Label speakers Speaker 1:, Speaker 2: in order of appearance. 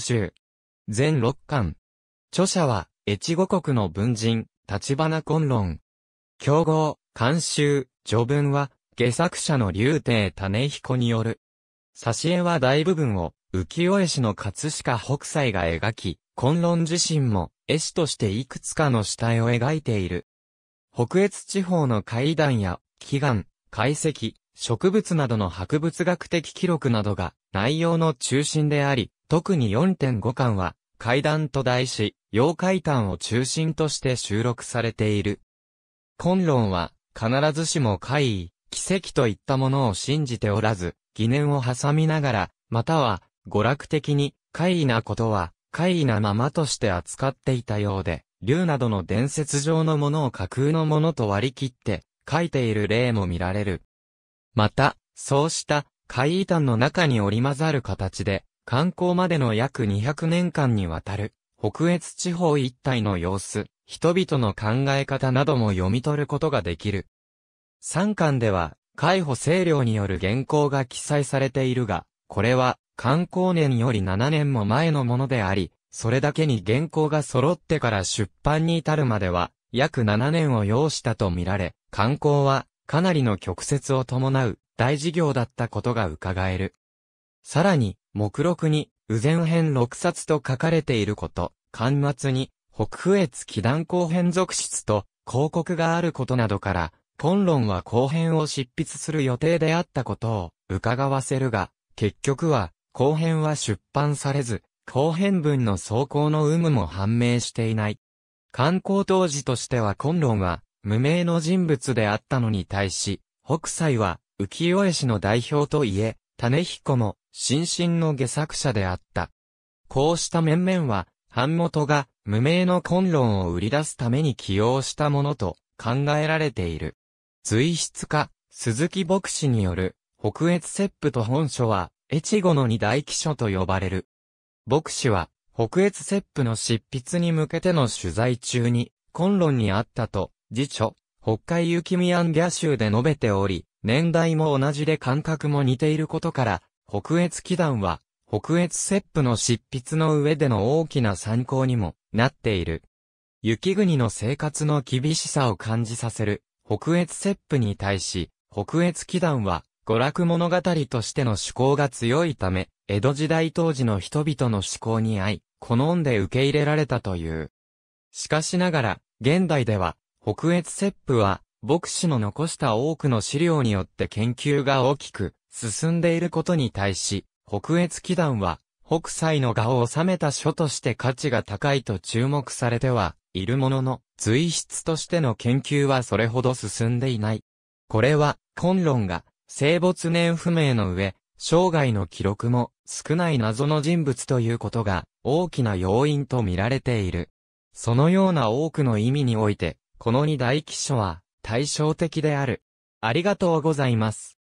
Speaker 1: 集。全6巻。著者は、越後国の文人、立花崑論。競合、監修、序文は、下作者の竜亭種彦による。挿絵は大部分を、浮世絵師の葛飾北斎が描き、崑論自身も、絵師としていくつかの死体を描いている。北越地方の階段や、祈願、解析、植物などの博物学的記録などが内容の中心であり、特に4.5巻は、怪談と題し、妖怪談を中心として収録されている。本論は、必ずしも怪異、奇跡といったものを信じておらず、疑念を挟みながら、または、娯楽的に、怪異なことは、怪異なままとして扱っていたようで、竜などの伝説上のものを架空のものと割り切って、書いている例も見られる。また、そうした、怪異談の中に織り混ざる形で、観光までの約200年間にわたる、北越地方一帯の様子、人々の考え方なども読み取ることができる。3巻では、海保清領による原稿が記載されているが、これは、観光年より7年も前のものであり、それだけに原稿が揃ってから出版に至るまでは、約7年を要したとみられ、観光は、かなりの曲折を伴う、大事業だったことが伺える。さらに、目録に、右前編六冊と書かれていること、巻末に、北府越祈願後編続出と、広告があることなどから、ロ論は後編を執筆する予定であったことを伺わせるが、結局は、後編は出版されず、後編文の走行の有無も判明していない。観光当時としてはロ論は、無名の人物であったのに対し、北斎は、浮世絵師の代表といえ、種彦も、新進の下作者であった。こうした面々は、版元が無名の混論を売り出すために起用したものと考えられている。随筆家、鈴木牧師による北越切符と本書は、越後の二大記書と呼ばれる。牧師は、北越切符の執筆に向けての取材中に、混論にあったと、辞書、北海雪見アギャ州で述べており、年代も同じで感覚も似ていることから、北越祈願は、北越ップの執筆の上での大きな参考にもなっている。雪国の生活の厳しさを感じさせる、北越ップに対し、北越祈願は、娯楽物語としての趣向が強いため、江戸時代当時の人々の趣向に合い、好んで受け入れられたという。しかしながら、現代では、北越ップは、牧師の残した多くの資料によって研究が大きく進んでいることに対し、北越祈団は、北斎の画を収めた書として価値が高いと注目されては、いるものの、随筆としての研究はそれほど進んでいない。これは、根論が、生没年不明の上、生涯の記録も少ない謎の人物ということが大きな要因と見られている。そのような多くの意味において、この二大記書は対照的である。ありがとうございます。